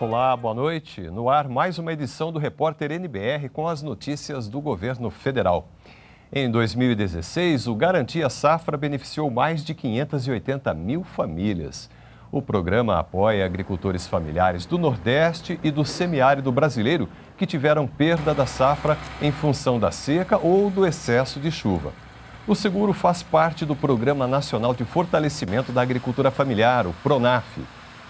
Olá, boa noite. No ar, mais uma edição do Repórter NBR com as notícias do governo federal. Em 2016, o Garantia Safra beneficiou mais de 580 mil famílias. O programa apoia agricultores familiares do Nordeste e do semiárido brasileiro que tiveram perda da safra em função da seca ou do excesso de chuva. O seguro faz parte do Programa Nacional de Fortalecimento da Agricultura Familiar, o PRONAF.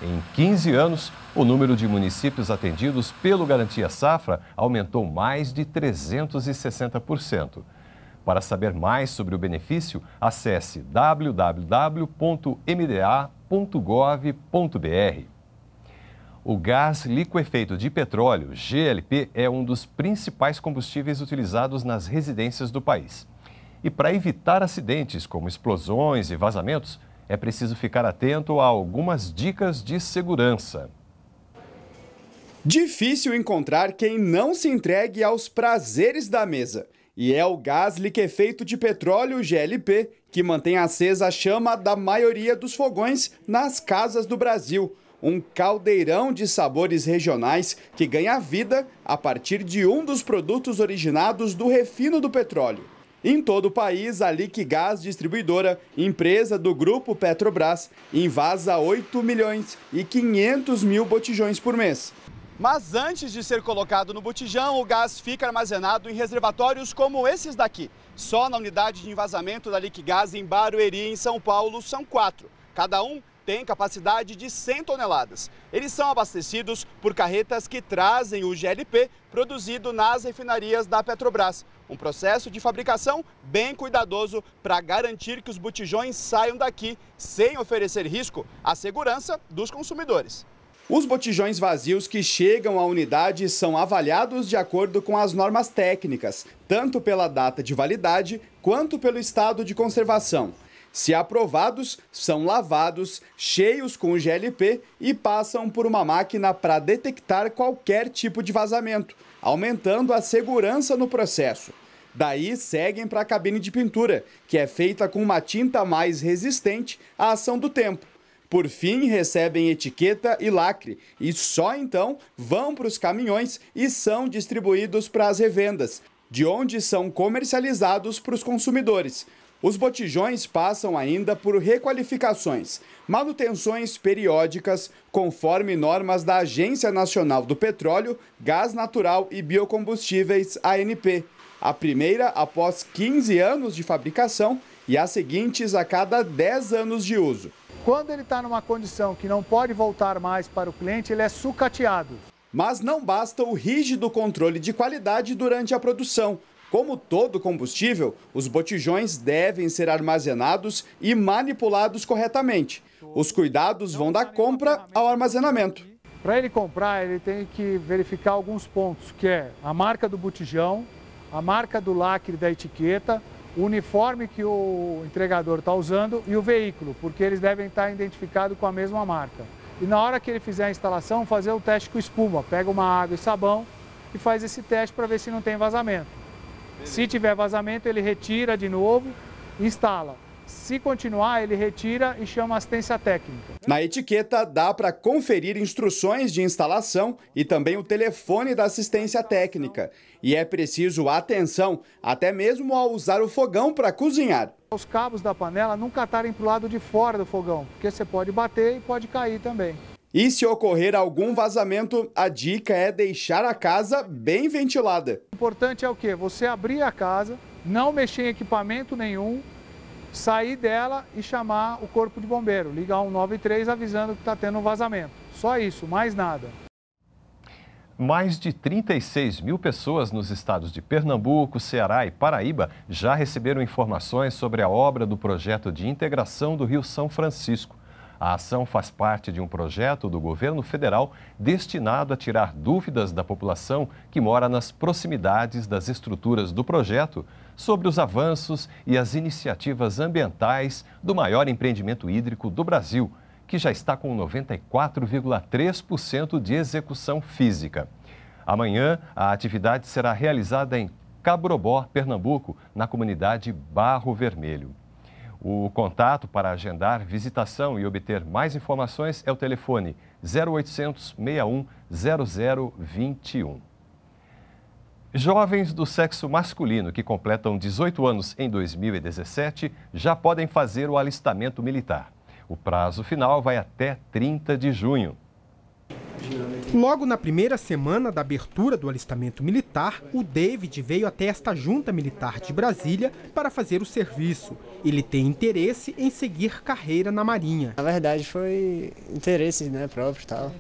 Em 15 anos, o número de municípios atendidos pelo Garantia Safra aumentou mais de 360%. Para saber mais sobre o benefício, acesse www.mda.gov.br. O gás liquefeito de petróleo, GLP, é um dos principais combustíveis utilizados nas residências do país. E para evitar acidentes como explosões e vazamentos, é preciso ficar atento a algumas dicas de segurança. Difícil encontrar quem não se entregue aos prazeres da mesa. E é o gás liquefeito é de petróleo GLP que mantém acesa a chama da maioria dos fogões nas casas do Brasil. Um caldeirão de sabores regionais que ganha vida a partir de um dos produtos originados do refino do petróleo. Em todo o país, a Liquigás Distribuidora, empresa do grupo Petrobras, invasa 8 milhões e 500 mil botijões por mês. Mas antes de ser colocado no botijão, o gás fica armazenado em reservatórios como esses daqui. Só na unidade de envasamento da Liquigás em Barueri, em São Paulo, são quatro. Cada um tem capacidade de 100 toneladas. Eles são abastecidos por carretas que trazem o GLP produzido nas refinarias da Petrobras. Um processo de fabricação bem cuidadoso para garantir que os botijões saiam daqui sem oferecer risco à segurança dos consumidores. Os botijões vazios que chegam à unidade são avaliados de acordo com as normas técnicas, tanto pela data de validade quanto pelo estado de conservação. Se aprovados, são lavados, cheios com GLP e passam por uma máquina para detectar qualquer tipo de vazamento, aumentando a segurança no processo. Daí seguem para a cabine de pintura, que é feita com uma tinta mais resistente à ação do tempo por fim, recebem etiqueta e lacre e só então vão para os caminhões e são distribuídos para as revendas, de onde são comercializados para os consumidores. Os botijões passam ainda por requalificações, manutenções periódicas, conforme normas da Agência Nacional do Petróleo, Gás Natural e Biocombustíveis, ANP. A primeira após 15 anos de fabricação e as seguintes a cada 10 anos de uso. Quando ele está numa condição que não pode voltar mais para o cliente, ele é sucateado. Mas não basta o rígido controle de qualidade durante a produção. Como todo combustível, os botijões devem ser armazenados e manipulados corretamente. Os cuidados vão da compra ao armazenamento. Para ele comprar, ele tem que verificar alguns pontos, que é a marca do botijão, a marca do lacre da etiqueta, o uniforme que o entregador está usando e o veículo, porque eles devem estar tá identificados com a mesma marca. E na hora que ele fizer a instalação, fazer o teste com espuma. Pega uma água e sabão e faz esse teste para ver se não tem vazamento. Beleza. Se tiver vazamento, ele retira de novo e instala. Se continuar, ele retira e chama assistência técnica. Na etiqueta dá para conferir instruções de instalação e também o telefone da assistência técnica. E é preciso atenção, até mesmo ao usar o fogão para cozinhar. Os cabos da panela nunca estarem para o lado de fora do fogão, porque você pode bater e pode cair também. E se ocorrer algum vazamento, a dica é deixar a casa bem ventilada. O importante é o quê? Você abrir a casa, não mexer em equipamento nenhum, sair dela e chamar o corpo de bombeiro, ligar 193 avisando que está tendo um vazamento. Só isso, mais nada. Mais de 36 mil pessoas nos estados de Pernambuco, Ceará e Paraíba já receberam informações sobre a obra do projeto de integração do Rio São Francisco. A ação faz parte de um projeto do governo federal destinado a tirar dúvidas da população que mora nas proximidades das estruturas do projeto sobre os avanços e as iniciativas ambientais do maior empreendimento hídrico do Brasil, que já está com 94,3% de execução física. Amanhã, a atividade será realizada em Cabrobó, Pernambuco, na comunidade Barro Vermelho. O contato para agendar visitação e obter mais informações é o telefone 0800 61 0021. Jovens do sexo masculino que completam 18 anos em 2017 já podem fazer o alistamento militar. O prazo final vai até 30 de junho. Logo na primeira semana da abertura do alistamento militar, o David veio até esta junta militar de Brasília para fazer o serviço. Ele tem interesse em seguir carreira na Marinha. Na verdade foi interesse né, próprio tal.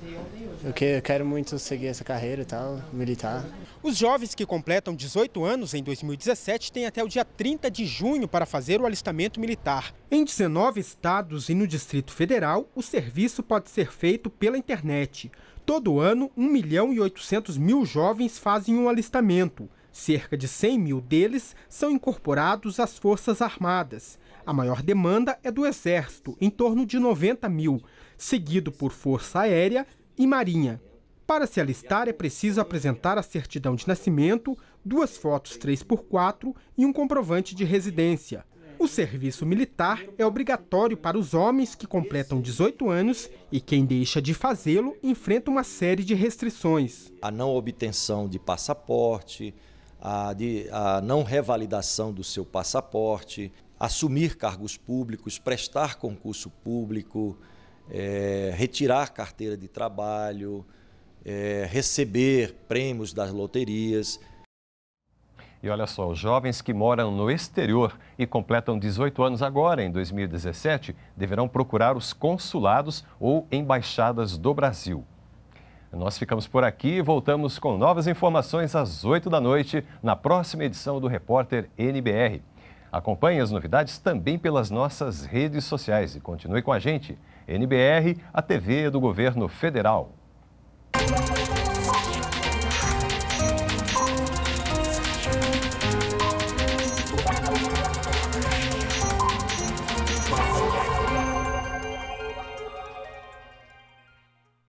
Eu, que, eu quero muito seguir essa carreira e tal, militar. Os jovens que completam 18 anos em 2017 têm até o dia 30 de junho para fazer o alistamento militar. Em 19 estados e no Distrito Federal, o serviço pode ser feito pela internet. Todo ano, 1 milhão e 800 mil jovens fazem um alistamento. Cerca de 100 mil deles são incorporados às Forças Armadas. A maior demanda é do Exército, em torno de 90 mil, seguido por Força Aérea e Marinha. Para se alistar, é preciso apresentar a certidão de nascimento, duas fotos 3x4 e um comprovante de residência. O serviço militar é obrigatório para os homens que completam 18 anos e quem deixa de fazê-lo enfrenta uma série de restrições. A não obtenção de passaporte, a, de, a não revalidação do seu passaporte, assumir cargos públicos, prestar concurso público, é, retirar carteira de trabalho, é, receber prêmios das loterias. E olha só, os jovens que moram no exterior e completam 18 anos agora, em 2017, deverão procurar os consulados ou embaixadas do Brasil. Nós ficamos por aqui e voltamos com novas informações às 8 da noite, na próxima edição do Repórter NBR. Acompanhe as novidades também pelas nossas redes sociais e continue com a gente, NBR, a TV do Governo Federal.